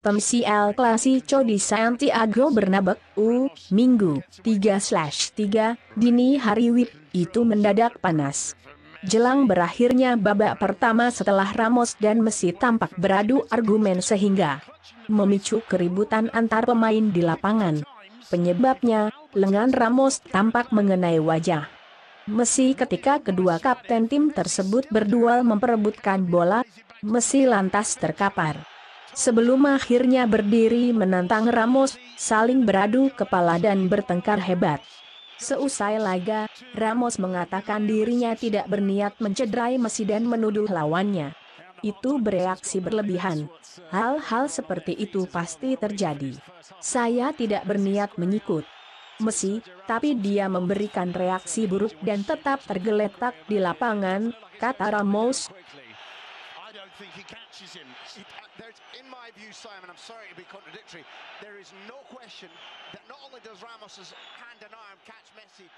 Temsi El Clasico di Santiago u Minggu, 3-3, dini hari WIB, itu mendadak panas. Jelang berakhirnya babak pertama setelah Ramos dan Messi tampak beradu argumen sehingga memicu keributan antar pemain di lapangan. Penyebabnya, lengan Ramos tampak mengenai wajah. Messi ketika kedua kapten tim tersebut berduel memperebutkan bola, Messi lantas terkapar. Sebelum akhirnya berdiri menantang Ramos, saling beradu kepala dan bertengkar hebat. Seusai laga, Ramos mengatakan dirinya tidak berniat mencederai Messi dan menuduh lawannya. Itu bereaksi berlebihan. Hal-hal seperti itu pasti terjadi. Saya tidak berniat menyikut Messi, tapi dia memberikan reaksi buruk dan tetap tergeletak di lapangan, kata Ramos. think he catches him. uh, in my view, Simon, I'm sorry to be contradictory, there is no question that not only does Ramos's hand and arm catch Messi,